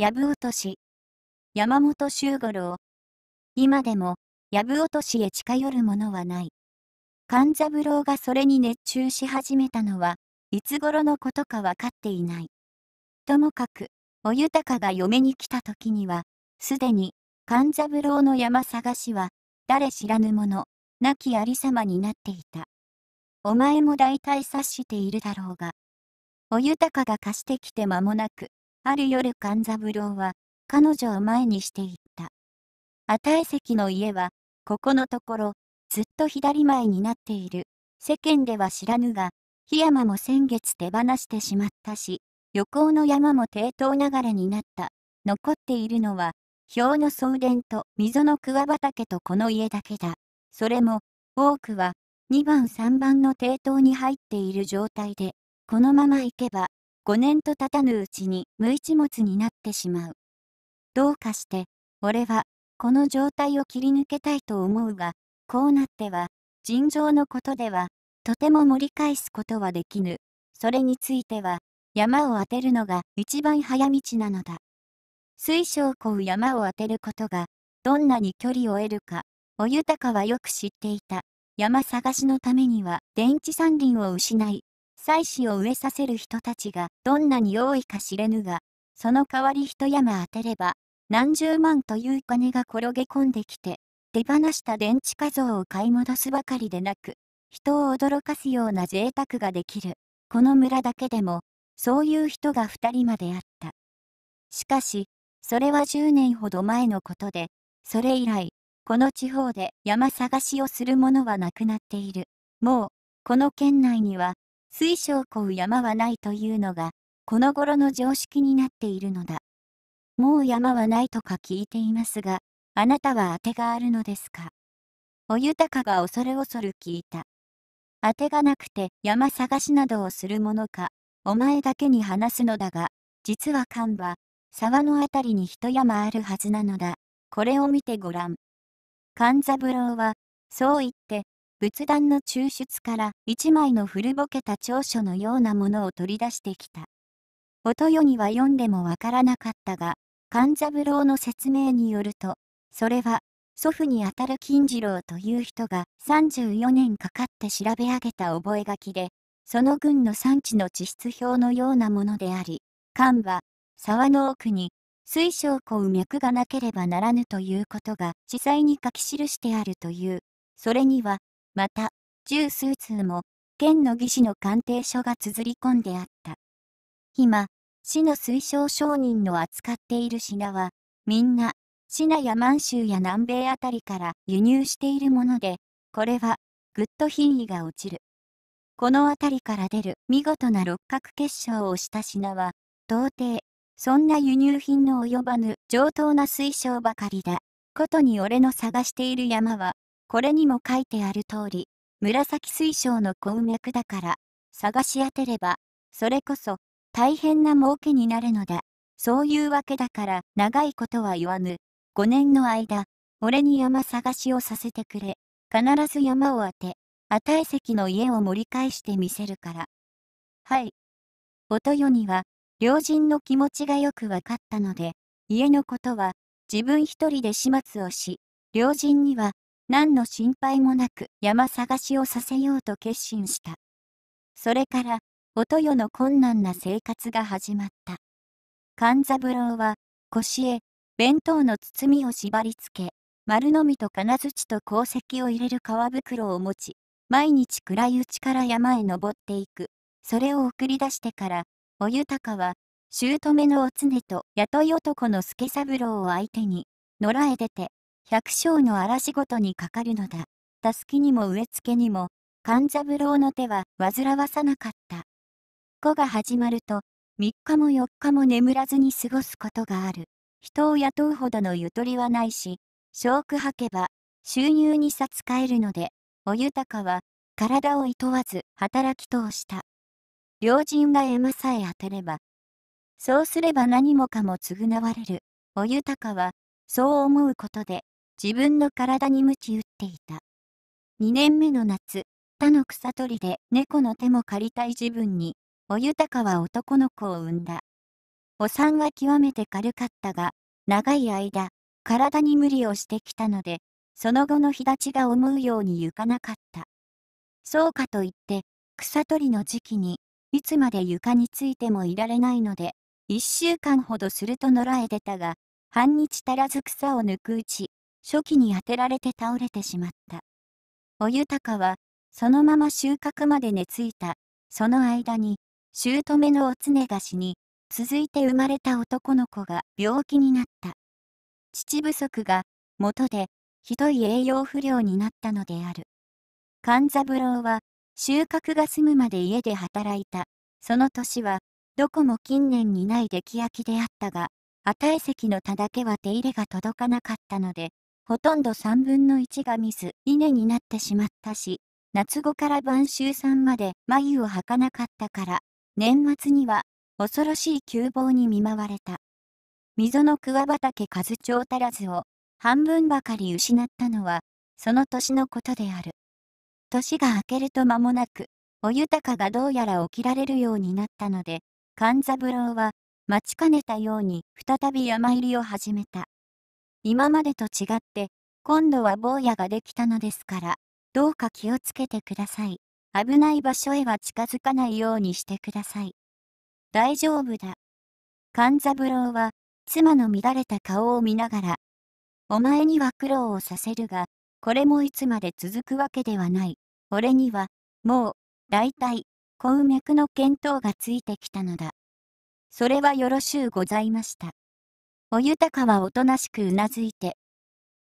やぶ落とし。山本周五郎。今でも、やぶ落としへ近寄るものはない。勘三郎がそれに熱中し始めたのは、いつ頃のことか分かっていない。ともかく、お豊が嫁に来た時には、すでに、勘三郎の山探しは、誰知らぬ者、亡きありさまになっていた。お前も大体察しているだろうが。お豊が貸してきて間もなく、ある夜勘三郎は、彼女を前にして言った。値関の家は、ここのところ、ずっと左前になっている。世間では知らぬが、檜山も先月手放してしまったし、横の山も低等流れになった。残っているのは、氷の草原と溝の桑畑とこの家だけだ。それも、多くは、2番3番の低当に入っている状態で、このまま行けば、5年と経たぬうちに無一物になってしまう。どうかして、俺は、この状態を切り抜けたいと思うが、こうなっては、尋常のことでは、とても盛り返すことはできぬ。それについては、山を当てるのが一番早道なのだ。水晶こう山を当てることが、どんなに距離を得るか、お豊かはよく知っていた。山探しのためには電池山林を失い、妻子を植えさせる人たちがどんなに多いか知れぬが、その代わり一山当てれば、何十万という金が転げ込んできて、手放した電池画像を買い戻すばかりでなく、人を驚かすような贅沢ができる。この村だけでも、そういう人が2人まであった。しかし、それは10年ほど前のことで、それ以来、この地方で山探しをする者はなくなっている。もう、この県内には、水晶をう山はないというのが、この頃の常識になっているのだ。もう山はないとか聞いていますが、あなたは当てがあるのですか。お豊かが恐れ恐る聞いた。当てがなくて山探しなどをするものか、お前だけに話すのだが、実はカンは、沢のあたりに一山あるはずなのだ。これを見てごらん。勘三郎は、そう言って、仏壇の抽出から一枚の古ぼけた長所のようなものを取り出してきた。とよには読んでもわからなかったが、勘三郎の説明によると、それは、祖父にあたる金次郎という人が34年かかって調べ上げた覚書で、その軍の産地の地質表のようなものであり、勘は、沢の奥に、水晶湖脈がなければならぬということが、地裁に書き記してあるという、それには、また、十数通も、県の技師の鑑定書が綴り込んであった。今、市の推奨商人の扱っている品は、みんな、シナや満州や南米あたりから輸入しているもので、これは、ぐっと品位が落ちる。このあたりから出る見事な六角結晶をした品は、到底、そんな輸入品の及ばぬ上等な水晶ばかりだ。ことに俺の探している山は、これにも書いてある通り、紫水晶の鉱脈だから、探し当てれば、それこそ、大変な儲けになるのだ。そういうわけだから、長いことは言わぬ。5年の間、俺に山探しをさせてくれ。必ず山を当て、値石の家を盛り返してみせるから。はい。お豊には、両人の気持ちがよくわかったので、家のことは、自分一人で始末をし、両人には、何の心配もなく山探しをさせようと決心した。それから、お豊の困難な生活が始まった。勘三郎は、腰へ、弁当の包みを縛り付け、丸のみと金槌と鉱石を入れる皮袋を持ち、毎日暗いうちから山へ登っていく。それを送り出してから、お豊は、姑のお常と雇い男の助三郎を相手に、野良へ出て、百姓の嵐ごとにかかるのだ。たすきにも植え付けにも、勘三郎の手は煩わさなかった。子が始まると、3日も4日も眠らずに過ごすことがある。人を雇うほどのゆとりはないし、証苦吐けば、収入に差使えるので、お豊かは、体をいとわず働き通した。良人が絵馬さえ当てれば、そうすれば何もかも償われる。お豊かは、そう思うことで、自分の体に鞭打っていた。2年目の夏、他の草取りで猫の手も借りたい自分に、お豊は男の子を産んだ。お産は極めて軽かったが、長い間、体に無理をしてきたので、その後の日立ちが思うように行かなかった。そうかといって、草取りの時期に、いつまで床についてもいられないので、1週間ほどすると野良へ出たが、半日足らず草を抜くうち、初期に当てられて倒れてしまった。お豊は、そのまま収穫まで寝ついた。その間に、姑のお常が死に、続いて生まれた男の子が病気になった。父不足が、元で、ひどい栄養不良になったのである。勘三郎は、収穫が済むまで家で働いた。その年は、どこも近年にない出来焼きであったが、値席の田だけは手入れが届かなかったので、ほとんど3分の1がミス、稲になってしまったし、夏後から晩秋さんまで眉を履かなかったから、年末には恐ろしい窮乏に見舞われた。溝の桑畑数長足らずを半分ばかり失ったのは、その年のことである。年が明けると間もなく、お豊かがどうやら起きられるようになったので、勘三郎は、待ちかねたように再び山入りを始めた。今までと違って、今度は坊やができたのですから、どうか気をつけてください。危ない場所へは近づかないようにしてください。大丈夫だ。勘三郎は、妻の乱れた顔を見ながら、お前には苦労をさせるが、これもいつまで続くわけではない。俺には、もう、大体、根脈の見当がついてきたのだ。それはよろしゅうございました。おゆたかはおとなしくうなずいて、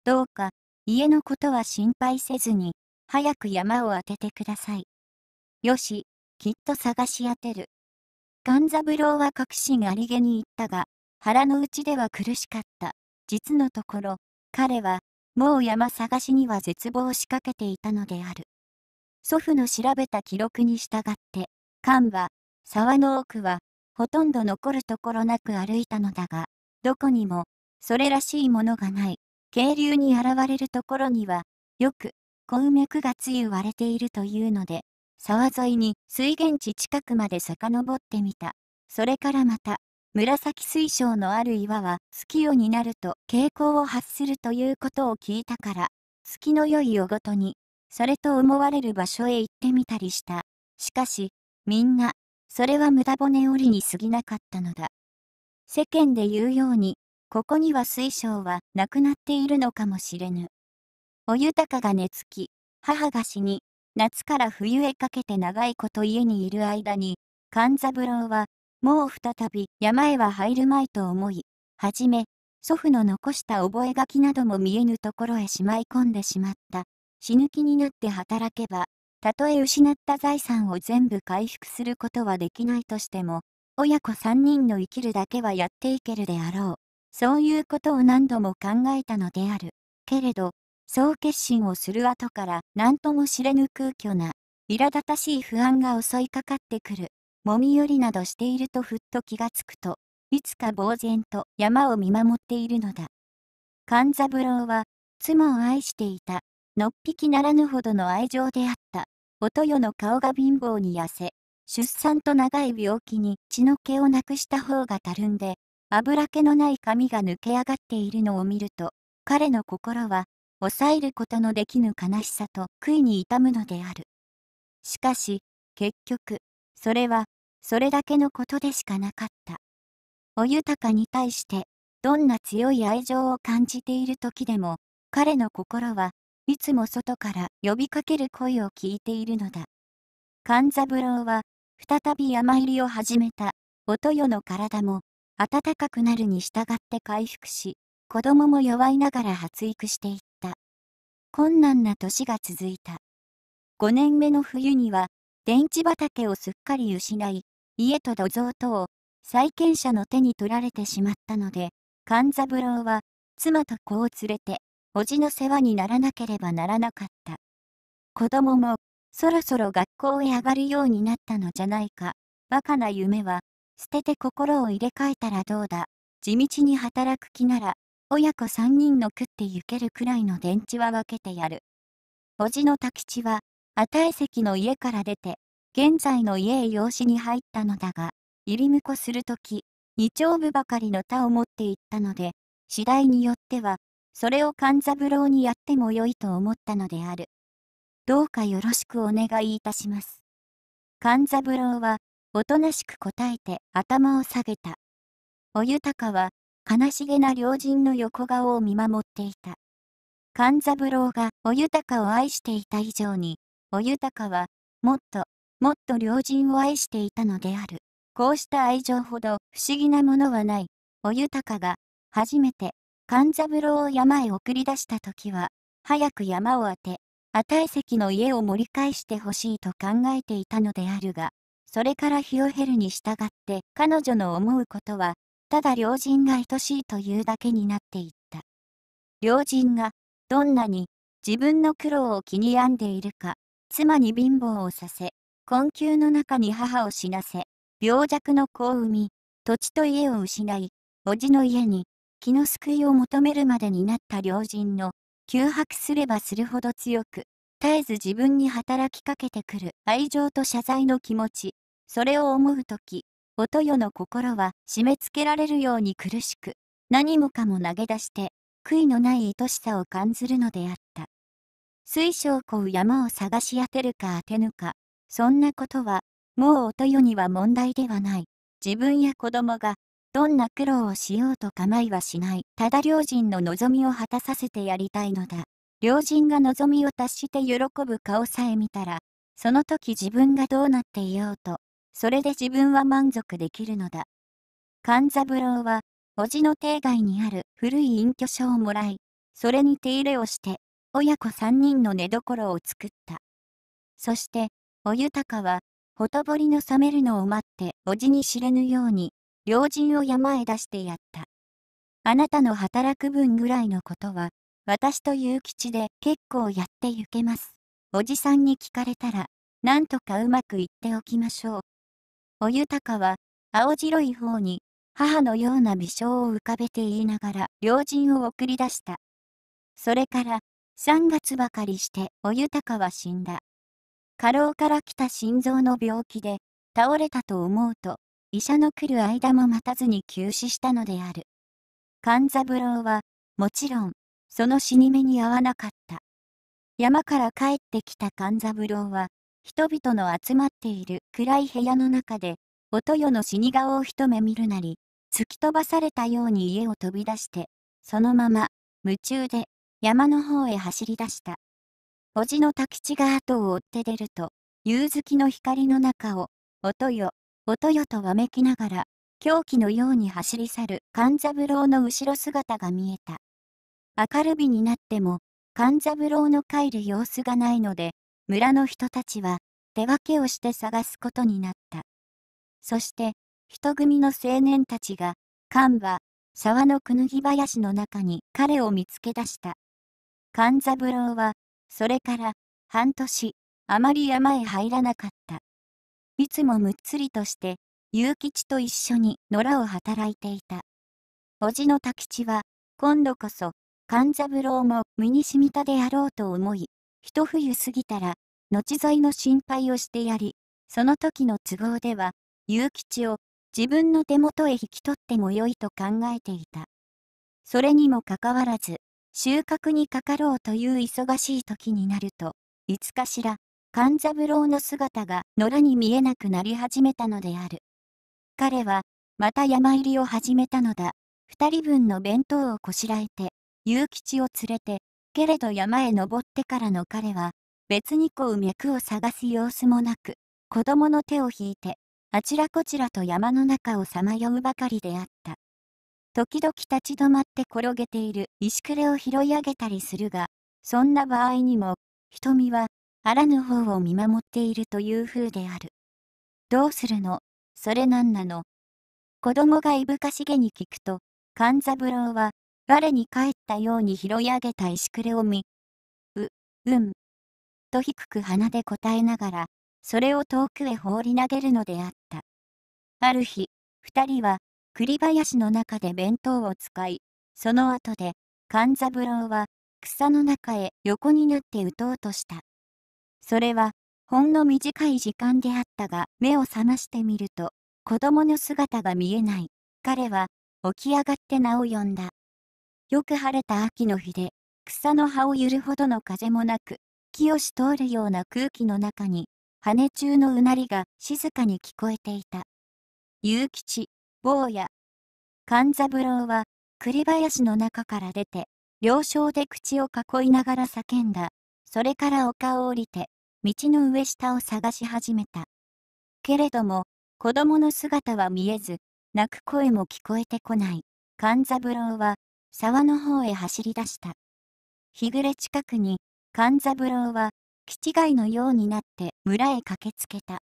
どうか、家のことは心配せずに、早く山を当ててください。よし、きっと探し当てる。勘三郎は確信ありげに言ったが、腹の内では苦しかった。実のところ、彼は、もう山探しには絶望しかけていたのである。祖父の調べた記録に従って、勘は、沢の奥は、ほとんど残るところなく歩いたのだが、どこにも、それらしいものがない。渓流に現れるところには、よく、小脈がつゆ割れているというので、沢沿いに水源地近くまで遡ってみた。それからまた、紫水晶のある岩は月夜になると傾向を発するということを聞いたから、月の良い夜ごとに、それと思われる場所へ行ってみたりした。しかし、みんな、それは無駄骨折りに過ぎなかったのだ。世間で言うように、ここには水晶はなくなっているのかもしれぬ。お豊かが寝つき、母が死に、夏から冬へかけて長いこと家にいる間に、勘三郎は、もう再び山へは入るまいと思い、はじめ、祖父の残した覚書なども見えぬところへしまい込んでしまった。死ぬ気になって働けば、たとえ失った財産を全部回復することはできないとしても、親子3人の生きるだけはやっていけるであろう。そういうことを何度も考えたのである。けれど、そう決心をする後から何とも知れぬ空虚な、苛立たしい不安が襲いかかってくる。もみ寄りなどしているとふっと気がつくと、いつか呆然と山を見守っているのだ。勘三郎は、妻を愛していた。のっぴきならぬほどの愛情であった。おとよの顔が貧乏に痩せ、出産と長い病気に血の気をなくした方がたるんで、油気のない髪が抜け上がっているのを見ると、彼の心は、抑えることのできぬ悲しさと悔いに痛むのである。しかし、結局、それは、それだけのことでしかなかった。お豊かに対して、どんな強い愛情を感じている時でも、彼の心はいつも外から呼びかける声を聞いているのだ。勘三郎は再び山入りを始めた、お豊の体も、暖かくなるに従って回復し、子供も弱いながら発育していった。困難な年が続いた。5年目の冬には、電池畑をすっかり失い、家と土蔵とを、債権者の手に取られてしまったので、勘三郎は、妻と子を連れて、叔父の世話にならなければならなかった。子供も、そろそろ学校へ上がるようになったのじゃないか。バカな夢は、捨てて心を入れ替えたらどうだ。地道に働く気なら、親子三人の食ってゆけるくらいの電池は分けてやる。叔父の滝地は、値席の家から出て、現在の家へ養子に入ったのだが、入り婿するとき、二丁部ばかりの他を持っていったので、次第によっては、それを勘三郎にやってもよいと思ったのである。どうかよろしくお願いいたします。勘三郎は、おとなしく答えて頭を下げた。お豊は、悲しげな両人の横顔を見守っていた。勘三郎がお豊を愛していた以上に、お豊は、もっと、もっと両人を愛していたのである。こうした愛情ほど不思議なものはない。お豊が、初めて、勘三郎を山へ送り出した時は、早く山を当て、値石の家を盛り返してほしいと考えていたのであるが、それから日を経るに従って彼女の思うことは、ただ良人が愛しいというだけになっていった。良人が、どんなに自分の苦労を気に病んでいるか、妻に貧乏をさせ、困窮の中に母を死なせ、病弱の子を産み、土地と家を失い、叔父の家に気の救いを求めるまでになった良人の休泊すればするほど強く、絶えず自分に働きかけてくる愛情と謝罪の気持ち、それを思うとき、音よの心は締め付けられるように苦しく、何もかも投げ出して、悔いのない愛しさを感ずるのであった。水晶こう山を探し当てるか当てぬか、そんなことは、もう音よには問題ではない。自分や子供がどんな苦労をしようと構いはしない。ただ両人の望みを果たさせてやりたいのだ。両人が望みを達して喜ぶ顔さえ見たら、その時自分がどうなっていようと、それで自分は満足できるのだ。勘三郎は、叔父の邸外にある古い隠居所をもらい、それに手入れをして、親子三人の寝所を作った。そして、お豊は、ほとぼりの冷めるのを待って、叔父に知れぬように、老人を山へ出してやった。あなたの働く分ぐらいのことは、私と勇吉で結構やってゆけます。おじさんに聞かれたら、なんとかうまくいっておきましょう。おゆたかは、青白い方に、母のような微笑を浮かべて言いながら、老人を送り出した。それから、3月ばかりして、おゆたかは死んだ。過労から来た心臓の病気で、倒れたと思うと、医者の来る間も待たずに急死したのである。勘三郎は、もちろん、その死に目に遭わなかった。山から帰ってきた勘三郎は、人々の集まっている暗い部屋の中で、お豊の死に顔を一目見るなり、突き飛ばされたように家を飛び出して、そのまま、夢中で、山の方へ走り出した。叔父の滝地が後を追って出ると、夕月の光の中を、お豊、音よとわめきながら、狂気のように走り去る勘三郎の後ろ姿が見えた。明る日になっても、勘三郎の帰る様子がないので、村の人たちは手分けをして探すことになった。そして、人組の青年たちが、勘は沢のくぬぎ林の中に彼を見つけ出した。勘三郎は、それから半年、あまり山へ入らなかった。いつもむっつりとして、雄吉と一緒に野良を働いていた。叔父の滝吉は、今度こそ、勘三郎も身に染みたであろうと思い、一冬過ぎたら、後添いの心配をしてやり、その時の都合では、雄吉を自分の手元へ引き取ってもよいと考えていた。それにもかかわらず、収穫にかかろうという忙しい時になると、いつかしら、勘三郎の姿が野良に見えなくなり始めたのである。彼は、また山入りを始めたのだ。二人分の弁当をこしらえて、勇吉を連れて、けれど山へ登ってからの彼は、別にこう脈を探す様子もなく、子供の手を引いて、あちらこちらと山の中をさまようばかりであった。時々立ち止まって転げている石くれを拾い上げたりするが、そんな場合にも、瞳はあらぬ方を見守っているという風である。どうするのそれなんなの子供がいぶかしげに聞くと、勘三郎は、我に帰ったように拾い上げた石くれを見、う、うん、と低く鼻で答えながら、それを遠くへ放り投げるのであった。ある日、二人は、栗林の中で弁当を使い、その後で、勘三郎は、草の中へ横になって打とうとした。それは、ほんの短い時間であったが、目を覚ましてみると、子供の姿が見えない。彼は、起き上がって名を呼んだ。よく晴れた秋の日で、草の葉を揺るほどの風もなく、清し通るような空気の中に、羽中のうなりが静かに聞こえていた。雄吉、坊や。勘三郎は、栗林の中から出て、両床で口を囲いながら叫んだ。それから丘を降りて、道の上下を探し始めた。けれども、子供の姿は見えず、泣く声も聞こえてこない。勘三郎は、沢の方へ走り出した。日暮れ近くに、勘三郎は、気違いのようになって村へ駆けつけた。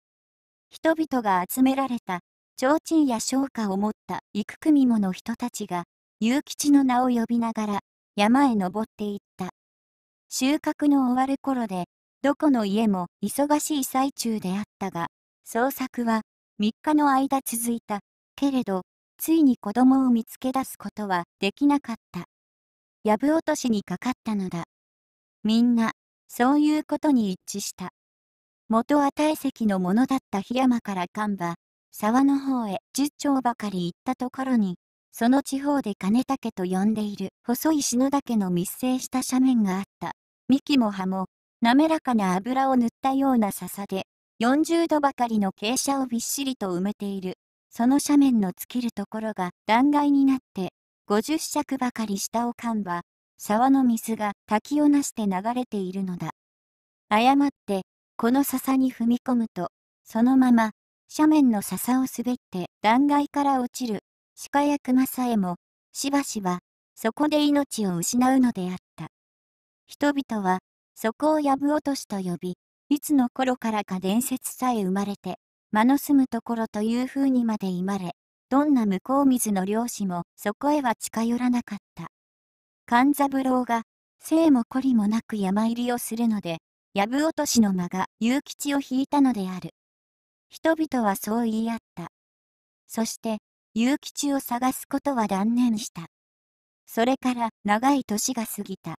人々が集められた、提灯や商家を持った幾組もの人たちが、勇吉の名を呼びながら、山へ登っていった。収穫の終わる頃で、どこの家も忙しい最中であったが、捜索は3日の間続いた。けれど、ついに子供を見つけ出すことはできなかった。やぶ落としにかかったのだ。みんな、そういうことに一致した。元は大石のものだった檜山から神場沢の方へ十丁ばかり行ったところに、その地方で金竹と呼んでいる細い篠岳の密生した斜面があった。幹も葉も滑らかな油を塗ったような笹で、40度ばかりの傾斜をびっしりと埋めている。その斜面の尽きるところが断崖になって、50尺ばかり下をかんば、沢の水が滝をなして流れているのだ。誤って、この笹に踏み込むと、そのまま、斜面の笹を滑って断崖から落ちる、鹿や熊さえも、しばしば、そこで命を失うのであった。人々は、そこをやぶ落としと呼び、いつの頃からか伝説さえ生まれて、間の住むところという風にまで言われ、どんな向こう水の漁師もそこへは近寄らなかった。勘三郎が、生もこりもなく山入りをするので、やぶ落としの間が勇吉を引いたのである。人々はそう言い合った。そして、勇吉を探すことは断念した。それから長い年が過ぎた。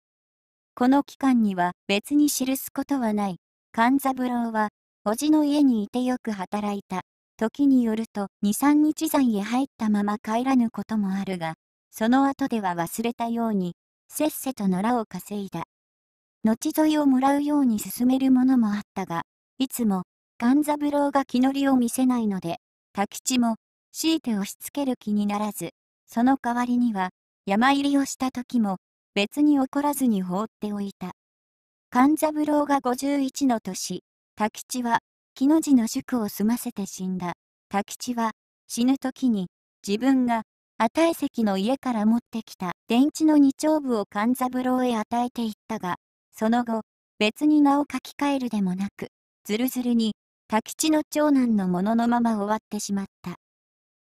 この期間には別に記すことはない。勘三郎は、叔父の家にいてよく働いた。時によると、2、3日山へ入ったまま帰らぬこともあるが、その後では忘れたように、せっせと野良を稼いだ。後沿いをもらうように進めるものもあったが、いつも、勘三郎が気乗りを見せないので、多吉も、強いて押し付ける気にならず、その代わりには、山入りをした時も、別に怒らずに放っておいた。勘三郎が51の年、多吉は、木の字の宿を済ませて死んだ。多吉は、死ぬ時に、自分が、値石の家から持ってきた電池の二丁部を勘三郎へ与えていったが、その後、別に名を書き換えるでもなく、ずるずるに、多吉の長男のもののまま終わってしまった。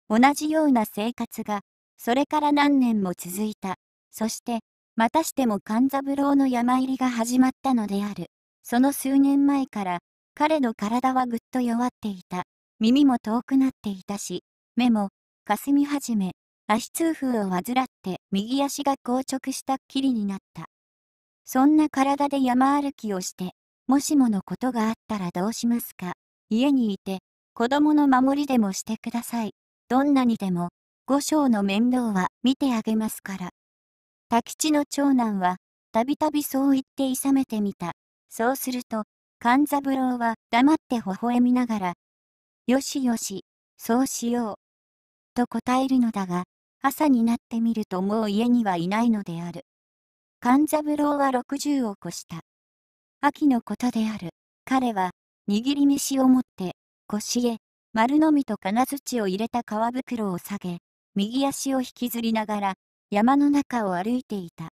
同じような生活が、それから何年も続いた。そして、またしても勘三郎の山入りが始まったのである。その数年前から、彼の体はぐっと弱っていた。耳も遠くなっていたし、目も、かすみ始め、足痛風を患って右足が硬直したっきりになった。そんな体で山歩きをして、もしものことがあったらどうしますか。家にいて、子供の守りでもしてください。どんなにでも、五章の面倒は見てあげますから。多吉の長男は、たびたびそう言っていさめてみた。そうすると、勘三郎は黙って微笑みながら、よしよし、そうしよう。と答えるのだが、朝になってみるともう家にはいないのである。勘三郎は60を越した。秋のことである。彼は、握り飯を持って、腰へ、丸のみと金槌を入れた皮袋を下げ、右足を引きずりながら、山の中を歩いていた。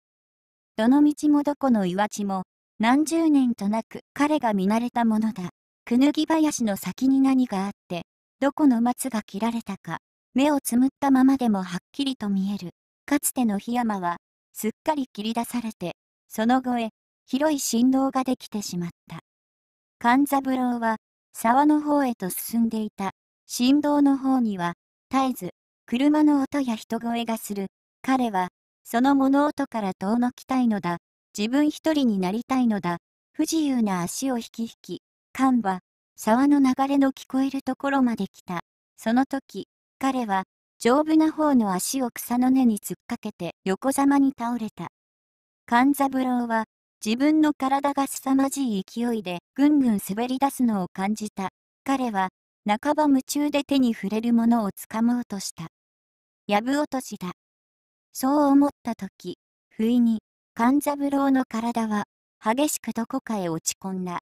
どの道もどこの岩地も、何十年となく彼が見慣れたものだ。くぬぎ林の先に何があって、どこの松が切られたか、目をつむったままでもはっきりと見える。かつての檜山は、すっかり切り出されて、その後へ、広い振動ができてしまった。勘三郎は、沢の方へと進んでいた。振動の方には、絶えず、車の音や人声がする、彼は、その物音から遠のきたいのだ。自分一人になりたいのだ。不自由な足を引き引き、看は、沢の流れの聞こえるところまで来た。その時、彼は、丈夫な方の足を草の根に突っかけて横ざまに倒れた。勘三郎は、自分の体が凄まじい勢いでぐんぐん滑り出すのを感じた。彼は、半ば夢中で手に触れるものをつかもうとした。やぶ落としだ。そう思った時、不意に、勘三郎の体は、激しくどこかへ落ち込んだ。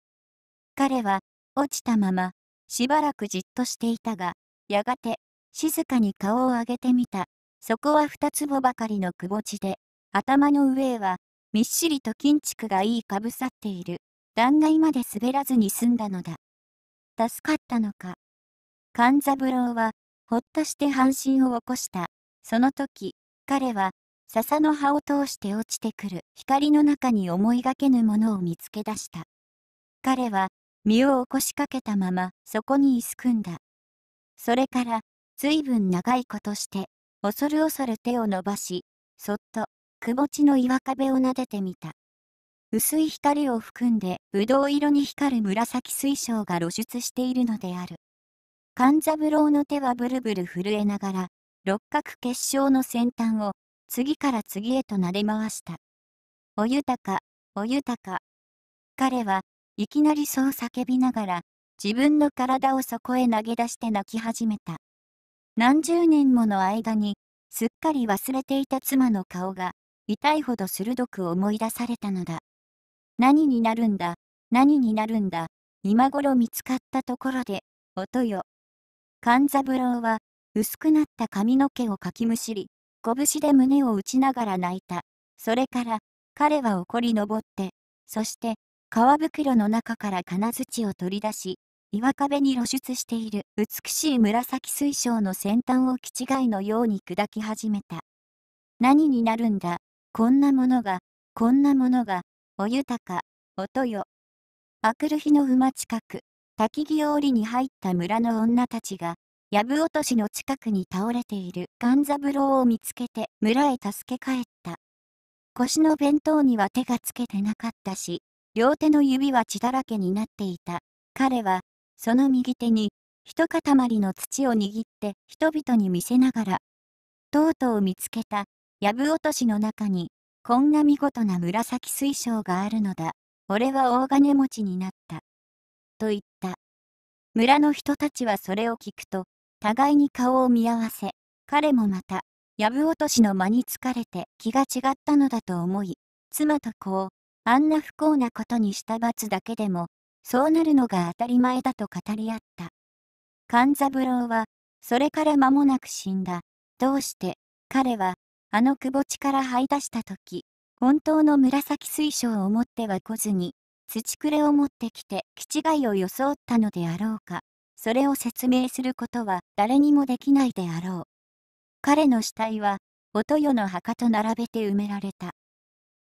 彼は、落ちたまま、しばらくじっとしていたが、やがて、静かに顔を上げてみた。そこは二坪ばかりのくぼ地で、頭の上へは、みっしりと金畜がいいかぶさっている、断崖まで滑らずに済んだのだ。助かったのか。勘三郎は、ほっとして半身を起こした。その時、彼は、笹の葉を通して落ちてくる光の中に思いがけぬものを見つけ出した。彼は、身を起こしかけたまま、そこに居すくんだ。それから、ずいぶん長いことして、恐る恐る手を伸ばし、そっと、くぼ地の岩壁を撫でてみた。薄い光を含んで、ぶどう色に光る紫水晶が露出しているのである。勘三郎の手はブルブル震えながら、六角結晶の先端を次から次へと撫で回した。お豊か、お豊か。彼はいきなりそう叫びながら自分の体をそこへ投げ出して泣き始めた。何十年もの間にすっかり忘れていた妻の顔が痛いほど鋭く思い出されたのだ。何になるんだ、何になるんだ、今頃見つかったところで、音よ。勘三郎は薄くなった髪の毛をかきむしり、拳で胸を打ちながら泣いた。それから、彼は怒りぼって、そして、革袋の中から金槌を取り出し、岩壁に露出している美しい紫水晶の先端を気違いのように砕き始めた。何になるんだ、こんなものが、こんなものが、お豊か、音よ。明くる日の馬近く、滝木をりに入った村の女たちが、やぶ落としの近くに倒れている勘三郎を見つけて村へ助け帰った。腰の弁当には手がつけてなかったし、両手の指は血だらけになっていた。彼は、その右手に、一塊の土を握って人々に見せながら、とうとう見つけた、やぶ落としの中に、こんな見事な紫水晶があるのだ。俺は大金持ちになった。と言った。村の人たちはそれを聞くと、互いに顔を見合わせ、彼もまた、やぶ落としの間に疲れて気が違ったのだと思い、妻と子を、あんな不幸なことにした罰だけでも、そうなるのが当たり前だと語り合った。勘三郎は、それから間もなく死んだ。どうして、彼は、あの窪地から這い出した時、本当の紫水晶を持っては来ずに、土くれを持ってきて、気違いを装ったのであろうか。それを説明することは誰にもできないであろう。彼の死体は、おとよの墓と並べて埋められた。